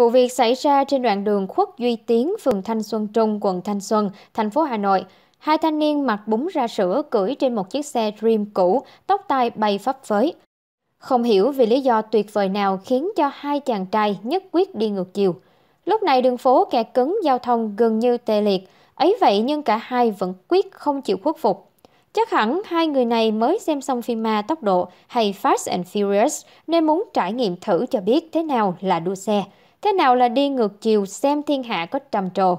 Vụ việc xảy ra trên đoạn đường khuất Duy Tiến, phường Thanh Xuân Trung, quận Thanh Xuân, thành phố Hà Nội. Hai thanh niên mặc búng ra sữa cưỡi trên một chiếc xe Dream cũ, tóc tai bay phấp phới. Không hiểu vì lý do tuyệt vời nào khiến cho hai chàng trai nhất quyết đi ngược chiều. Lúc này đường phố kẹt cứng giao thông gần như tê liệt, ấy vậy nhưng cả hai vẫn quyết không chịu khuất phục. Chắc hẳn hai người này mới xem xong phim ma tốc độ hay Fast and Furious nên muốn trải nghiệm thử cho biết thế nào là đua xe thế nào là đi ngược chiều xem thiên hạ có trầm trồ.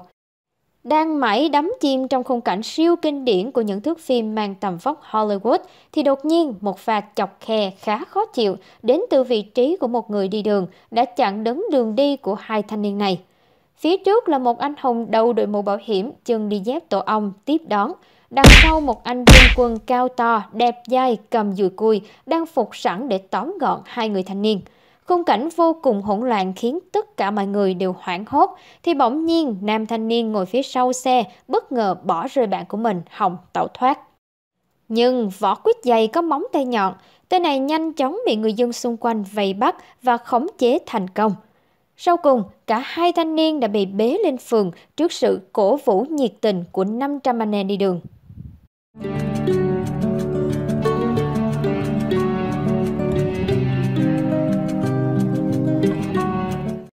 Đang mãi đắm chim trong khung cảnh siêu kinh điển của những thước phim mang tầm vóc Hollywood thì đột nhiên một phạt chọc khe khá khó chịu đến từ vị trí của một người đi đường đã chặn đứng đường đi của hai thanh niên này. Phía trước là một anh hùng đầu đội mũ bảo hiểm, chân đi dép tổ ong tiếp đón. Đằng sau một anh dân quân cao to, đẹp dai, cầm dùi cui, đang phục sẵn để tóm gọn hai người thanh niên khung cảnh vô cùng hỗn loạn khiến tất cả mọi người đều hoảng hốt, thì bỗng nhiên nam thanh niên ngồi phía sau xe bất ngờ bỏ rơi bạn của mình, hòng tẩu thoát. Nhưng vỏ quýt dày có móng tay nhọn, tên này nhanh chóng bị người dân xung quanh vây bắt và khống chế thành công. Sau cùng, cả hai thanh niên đã bị bế lên phường trước sự cổ vũ nhiệt tình của 500 anh em đi đường.